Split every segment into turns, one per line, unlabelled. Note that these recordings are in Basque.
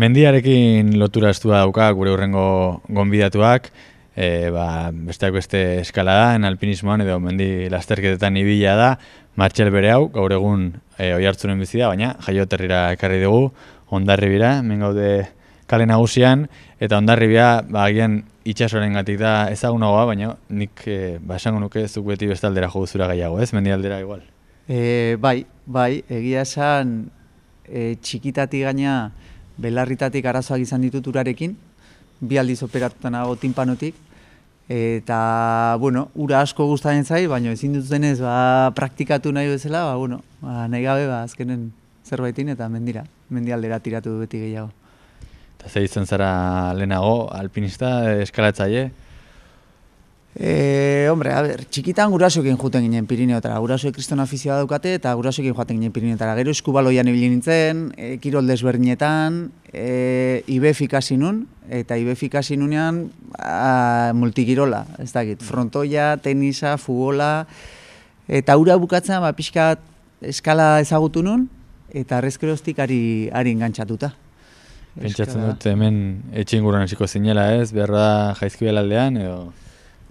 Mendiarekin lotura estua dauka gure urrengo gonbidatuak, e, ba, besteak beste eskala da, en alpinismoan edo mendi lasterketetan ibila da, martxel bere hau, gaur egun e, oi hartzunen baina jaio ekarri dugu, ondarri bira, mengaude kale nagusian, eta ondarri ba, agian itxasoren gatik da ezagunagoa, baina nik e, ba, esango nuke zuk beti bestaldera aldera joduzura gaiago, ez? Mendi aldera igual.
E, bai, bai, egia esan e, eh, txikitati gaina, belarritatik arazoak izan ditut urarekin, bi aldiz operatutan hau tinpanotik, eta, bueno, ura asko gustatzen zai, baina ezin dut denez, ba, praktikatu nahi bezala, ba, bueno, ba, nahi gabe, ba, azkenen zerbaitin, eta mendira, mendialdera tiratu du beti gehiago.
Eta ze izan zara lehenago, alpinista, eskalatzaile?
E, hombre, a ber, txikitan gurasoekin juten ginen Pirineotara. Gurasoek kriston afizioa daukate eta gurasoekin joaten ginen Pirineotara. Gero eskubaloian ibili nintzen, e, kirol desberdinetan, e, eta IBF ikasi nunean multikirola, ez dakit, frontoia, tenisa, fugola, eta ura bukatzen, ba, pixka eskala ezagutu nun, eta arrezkeroztik ari, ari engantzatuta. Pentsatzen dut
hemen etxinguran hasiko zinela ez, beharra jaizkibel aldean, edo...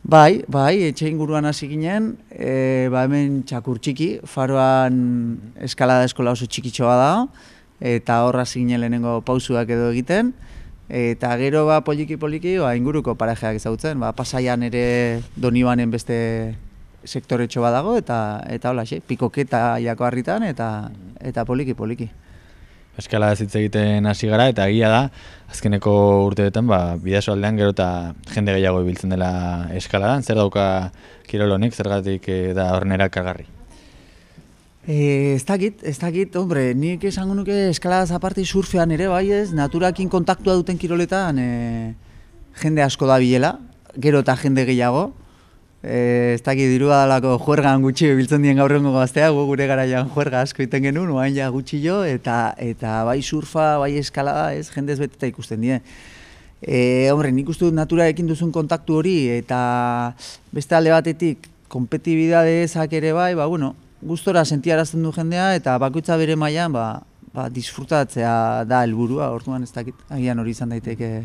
Bai, bai, etxe inguruan hasi ginen, e, ba hemen txakur txiki, faroan eskalada eskola oso txikitxoa da, eta horra hasi ginen lehenengo pausuak edo egiten, eta gero ba poliki poliki ba, inguruko parejeak ezagutzen, ba, pasaian ere donibanen beste sektore badago, eta eta hola, xe, pikoketa jako harritan, eta, eta poliki poliki
eskala hitz egiten hasi gara eta egia da azkeneko urteetan ba bidaso aldean gero eta jende gehiago ibiltzen dela eskaladan zer dauka kirol honek zergatik eh, da hornera kagarri
Eh, ez dakit, ez dakit, hombre, nik esango nuke eskaladaz aparte surfean ere, bai ez, naturakin kontaktua duten kiroletan eh, jende asko da bilela, gero eta jende gehiago, Eh, ez dakit dirua juergan gutxi biltzen dien gaur rengo gaztea, gu gure garaian juerga asko iten genuen, oain ja gutxi jo, eta, eta bai surfa, bai eskalada, ez, jendez beteta ikusten dien. E, eh, hombre, nik uste duzun kontaktu hori, eta beste alde batetik, kompetibidade ezak ere bai, ba, bueno, gustora sentiarazten du jendea, eta bakoitza bere mailan ba, ba, disfrutatzea da helburua, orduan ez dakit, agian hori izan daiteke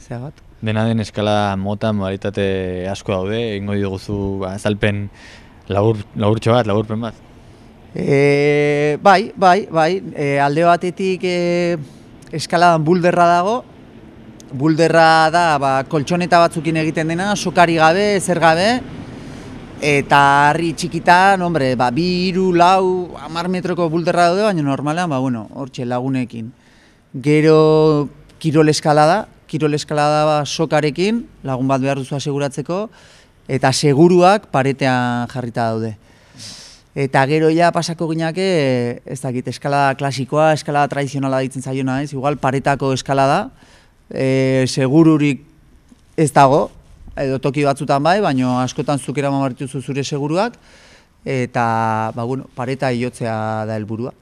zeagatu.
Dena den eskala mota modalitate asko daude, ingo diguzu ba, azalpen labur, laburtxo bat, laburpen bat?
E,
bai, bai, bai,
e, alde batetik e, eh, eskaladan bulderra dago, bulderra da ba, koltsoneta batzukin egiten dena, sokari gabe, zer gabe, eta harri txikitan, hombre, ba, bi, iru, lau, amar metroko bulderra daude, baina normalean, ba, bueno, hortxe lagunekin. Gero kirol eskalada, kirol eskalada sokarekin, lagun bat behar duzu aseguratzeko, eta seguruak paretean jarrita daude. Eta gero ja pasako gineke, ez dakit, eskalada klasikoa, eskalada tradizionala ditzen zaiona ez, igual paretako eskalada, e, segururik ez dago, edo toki batzutan bai, baino askotan zukera mamartuzu zure seguruak, eta ba, bueno, pareta iotzea da helburua.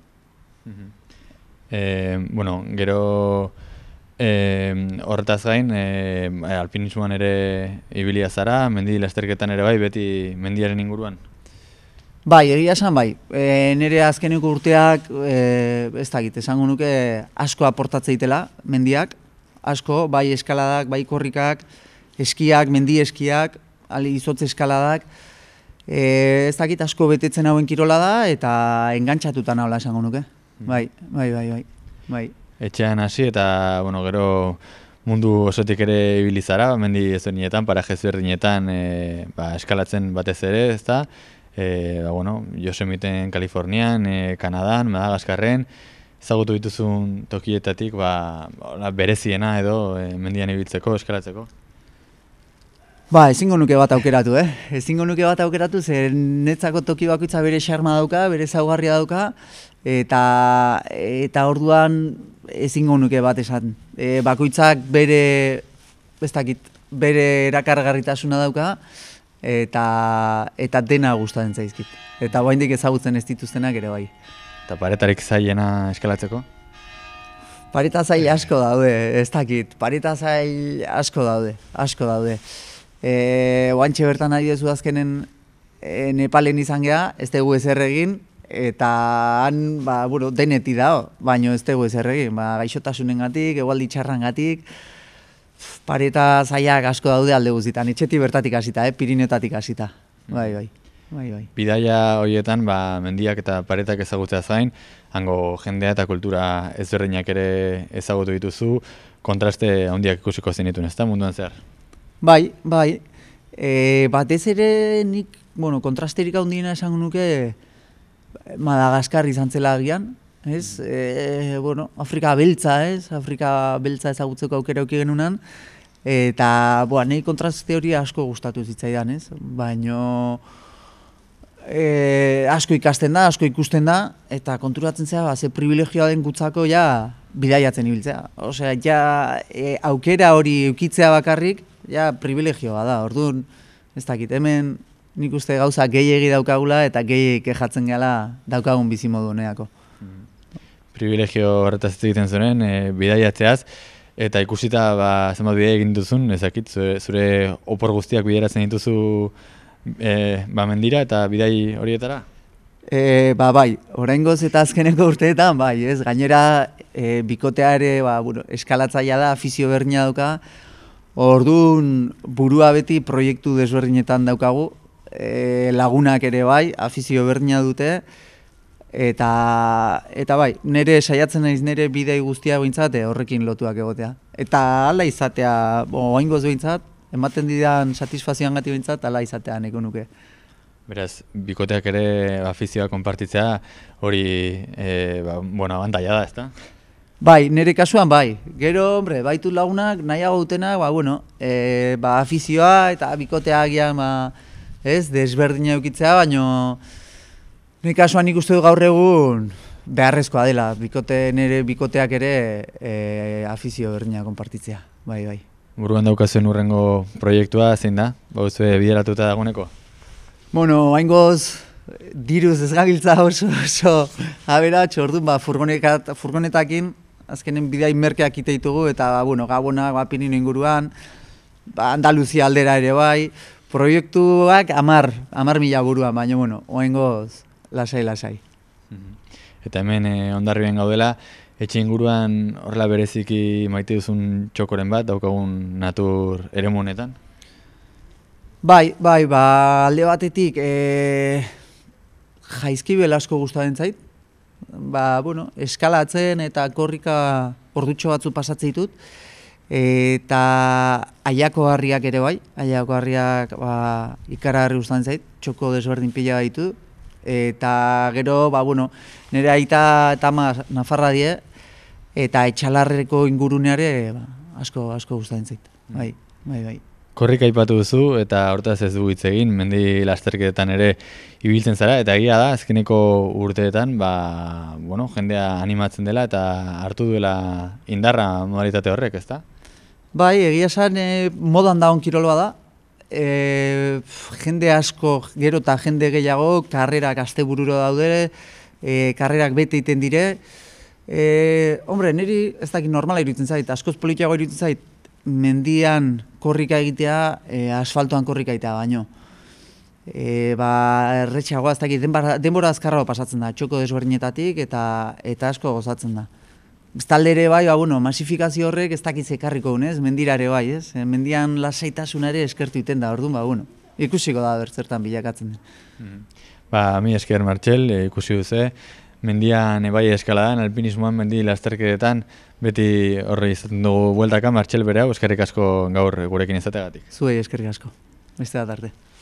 Mm
bueno, gero... E, horretaz gain, e, alpinismoan ere ibilia zara, mendi lasterketan ere bai, beti mendiaren inguruan?
Bai, egia esan bai. E, nire azkeneko urteak, e, ez da egite, esango nuke asko itela, mendiak. Asko, bai eskaladak, bai korrikak, eskiak, mendi eskiak, ali izotz eskaladak. E, ez dakit asko betetzen hauen kirola da eta engantzatutan hau esango nuke. Mm. bai, bai, bai. bai. bai
etxean hasi eta bueno, gero mundu osotik ere ibilizara, mendi ezberdinetan, paraje ezberdinetan eh, ba, eskalatzen batez ere, ezta. E, ba, bueno, Josemiten Kalifornian, e, Kanadan, Madagaskarren, ezagutu dituzun tokietatik ba, ba, bereziena edo e, mendian ibiltzeko, eskalatzeko.
Ba, ezingo nuke bat aukeratu, eh? Ezingo nuke bat aukeratu, zer netzako toki bakitza bere xarma dauka, bere zaugarria dauka, eta eta orduan ezingo nuke bat esan. E, bakoitzak bere ez dakit, bere erakargarritasuna dauka eta eta dena gustatzen zaizkit. Eta oraindik ezagutzen ez dituztenak ere bai.
Eta paretarik zailena eskalatzeko?
Pareta zail asko daude, ez dakit. Pareta zail asko daude, asko daude. E, oantxe bertan nahi dezu azkenen e, Nepalen izan geha, ez dugu ezer egin, eta han, ba, bueno, deneti dao, baino ez dugu ez erregin, ba, gaixotasunen gatik, egualdi txarran gatik, pareta zaiak asko daude alde guztietan, etxeti bertatik hasita, eh, pirinetatik hasita, bai, bai.
Bai, bai. Bidaia horietan, ba, mendiak eta paretak ezagutzea zain, hango jendea eta kultura ezberdinak ere ezagutu dituzu, kontraste handiak ikusiko zenitun, ez da, munduan zehar?
Bai, bai, e, batez ere nik, bueno, kontrasterik handiena esango nuke, Madagaskar izan zela agian, ez? Mm. E, bueno, Afrika beltza, ez? Afrika beltza ezagutzeko aukera auki genunan, eta, boa, nahi kontrast teoria asko gustatu zitzaidan, ez? Baino, e, asko ikasten da, asko ikusten da, eta konturatzen zea, ba, ze privilegioa den gutzako, ja, bidaiatzen ibiltzea. Osea, ja, e, aukera hori eukitzea bakarrik, ja, privilegioa da, orduan, ez dakit, hemen, nik uste gauza egi daukagula eta gehi kejatzen gala daukagun modu neako.
Privilegio horretaz egiten zuen, e, eh, bidaiatzeaz, eta ikusita ba, zenbat bidea egin duzun, ezakit, zure, opor guztiak bideratzen dituzu e, ba, mendira eta bidai horietara?
E, ba, bai, orain goz eta azkeneko urteetan, bai, ez, gainera e, bikotea ere ba, bueno, eskalatzaia da, afizio berdina dauka, Orduan burua beti proiektu desberdinetan daukagu, e, lagunak ere bai, afizio berdina dute, eta, eta bai, nire saiatzen naiz nire bidei guztia behintzat eh, horrekin lotuak egotea. Eta ala izatea, oain goz behintzat, ematen didan satisfazioan gati behintzat, ala izatea neko nuke.
Beraz, bikoteak ere afizioa konpartitzea hori, e, ba, bueno, abantaia da, ezta?
Bai, nire kasuan bai. Gero, hombre, baitu lagunak, nahiago dutena, ba, bueno, e, ba, afizioa eta bikoteak ba, ez, desberdina eukitzea, baino nik kasuan ikustu du gaur egun beharrezkoa dela, bikote, nere, bikoteak ere e, afizio berdina konpartitzea, bai, bai.
Buruan daukazuen urrengo proiektua, zein da, bauzu e, bideratuta daguneko?
Bueno, hain goz, diruz ez gabiltza oso, oso, orduan, ba, furgonetakin, azkenen bidea inmerkeak ite ditugu, eta, ba, bueno, gabona, ba, inguruan, ba, Andaluzia aldera ere bai, proiektuak amar, amar mila burua, baina bueno, goz, lasai, lasai.
Mhm. Eta hemen eh, gaudela, etxe inguruan horrela bereziki maite duzun txokoren bat, daukagun natur ere monetan?
Bai, bai, ba, alde batetik, e, eh, jaizki belasko guztaren zait, ba, bueno, eskalatzen eta korrika ordutxo batzu pasatzen ditut, eta aiako harriak ere bai, aiako harriak ba, ikara harri zait, txoko desberdin pila baitu, eta gero, ba, bueno, nire aita eta ma, nafarra die, eta etxalarreko inguruneare ba, asko, asko ustan zait, mm. bai, bai, bai.
Korrik aipatu duzu eta hortaz ez dugu egin, mendi lasterketan ere ibiltzen zara, eta egia da, azkeneko urteetan, ba, bueno, jendea animatzen dela eta hartu duela indarra modalitate horrek, ezta? Bai, egia esan e, modan kiroloa da. E, jende asko, gero
eta jende gehiago, karrerak azte bururo daude, e, karrerak bete iten dire. E, hombre, niri ez dakit normala iruditzen zait, askoz politiago iruditzen zait, mendian korrika egitea, e, asfaltoan korrika egitea baino. E, ba, erretxeagoa ez dakit, denbora, denbora azkarra pasatzen da, txoko desberdinetatik eta eta asko gozatzen da. Estalde ere bai, ba, bueno, masifikazio horrek ez dakitze ekarriko unez, mendirare bai, ez? Eh, mendian lasaitasun ere eskertu iten da, orduan, ba, bueno. Ikusiko da bertzertan bilakatzen. Mm-hmm.
Ba, mi esker, Martxel, eh, ikusi duze. Eh? Mendian ebai eskaladan, alpinismoan mendi lasterketetan, beti horre izaten dugu bueltaka, Martxel bere hau, eskerrik asko gaur gurekin izategatik.
Zuei, eskerrik asko. Beste da tarte.